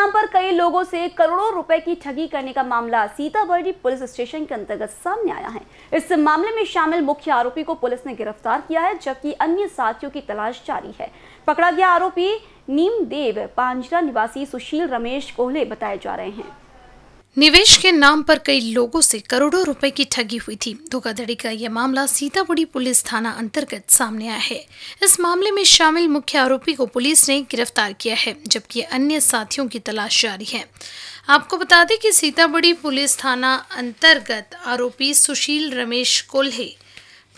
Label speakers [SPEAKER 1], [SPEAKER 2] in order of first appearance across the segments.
[SPEAKER 1] नाम पर कई लोगों से करोड़ों रुपए की ठगी करने का मामला सीतावर्डी पुलिस स्टेशन के अंतर्गत सामने आया है इस मामले में शामिल मुख्य आरोपी को पुलिस ने गिरफ्तार किया है जबकि अन्य साथियों की तलाश जारी है पकड़ा गया आरोपी नीम देव पांजरा निवासी सुशील रमेश कोहले बताए जा
[SPEAKER 2] रहे हैं निवेश के नाम पर कई लोगों से करोड़ों रुपए की ठगी हुई थी धोखाधड़ी का यह मामला सीतापुरी पुलिस थाना अंतर्गत सामने आया है इस मामले में शामिल मुख्य आरोपी को पुलिस ने गिरफ्तार किया है जबकि अन्य साथियों की तलाश जारी है आपको बता दें कि सीतापुरी पुलिस थाना अंतर्गत आरोपी सुशील रमेश कोल्हे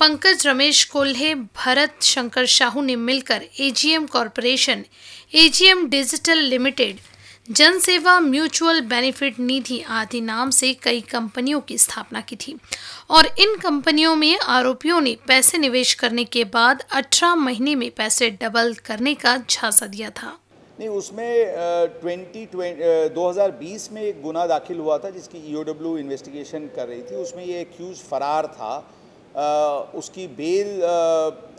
[SPEAKER 2] पंकज रमेश कोल्हे भरत शंकर शाहू ने मिलकर AGM corporation AGM digital limited Jansewa mutual benefit Nidhi आदि नाम से कई कंपनियों की स्थापना की थी और इन कंपनियों में आरोपियों ने पैसे निवेश करने के बाद 18 महीने में पैसे डबल करने का झांसा दिया था
[SPEAKER 3] नहीं उसमें ट्वेंटी दो हज़ार बीस में एक गुना दाखिल हुआ था जिसकी ईओडब्ल्यू e इन्वेस्टिगेशन कर रही थी उसमें ये एक्यूज़ फरार था उसकी बेल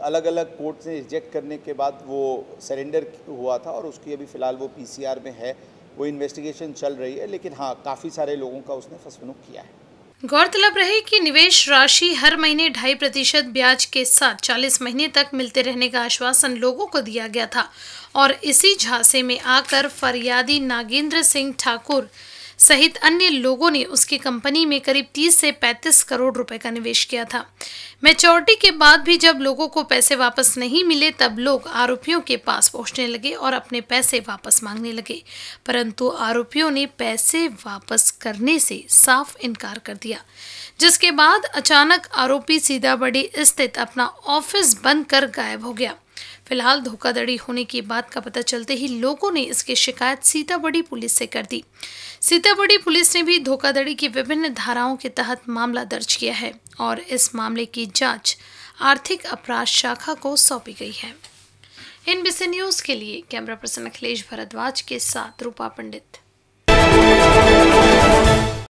[SPEAKER 3] अलग अलग कोर्ट से रिजेक्ट करने के बाद वो सरेंडर हुआ था और उसकी अभी फ़िलहाल वो पी में है वो इन्वेस्टिगेशन चल रही है लेकिन हाँ काफ़ी सारे लोगों का उसने फसवनुक किया है
[SPEAKER 2] गौरतलब रहे कि निवेश राशि हर महीने ढाई प्रतिशत ब्याज के साथ 40 महीने तक मिलते रहने का आश्वासन लोगों को दिया गया था और इसी झांसे में आकर फरियादी नागेंद्र सिंह ठाकुर सहित अन्य लोगों ने उसकी कंपनी में करीब 30 से 35 करोड़ रुपए का निवेश किया था मेचोरिटी के बाद भी जब लोगों को पैसे वापस नहीं मिले तब लोग आरोपियों के पास पहुंचने लगे और अपने पैसे वापस मांगने लगे परंतु आरोपियों ने पैसे वापस करने से साफ इनकार कर दिया जिसके बाद अचानक आरोपी सीधा बड़ी स्थित अपना ऑफिस बंद कर गायब हो गया फिलहाल धोखाधड़ी होने की बात का पता चलते ही लोगों ने इसकी शिकायत सीताबड़ी पुलिस से कर दी सीताबड़ी पुलिस ने भी धोखाधड़ी की विभिन्न धाराओं के तहत मामला दर्ज किया है और इस मामले की जाँच आर्थिक अपराध शाखा को सौंपी गई है इन बी न्यूज़ के लिए कैमरा पर्सन अखिलेश भरद्वाज के साथ रूपा पंडित